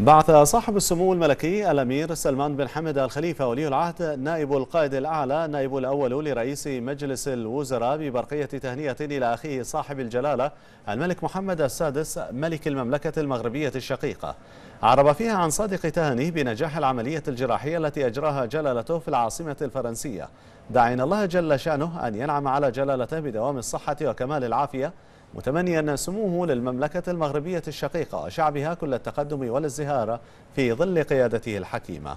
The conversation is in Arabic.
بعث صاحب السمو الملكي الأمير سلمان بن حمد الخليفة ولي العهد نائب القائد الأعلى نائب الأول لرئيس مجلس الوزراء ببرقية تهنئة إلى أخيه صاحب الجلالة الملك محمد السادس ملك المملكة المغربية الشقيقة عرب فيها عن صادق تهانيه بنجاح العملية الجراحية التي أجراها جلالته في العاصمة الفرنسية داعين الله جل شأنه أن ينعم على جلالته بدوام الصحة وكمال العافية متمنيا سموه للمملكة المغربية الشقيقة شعبها كل التقدم والازدهار في ظل قيادته الحكيمة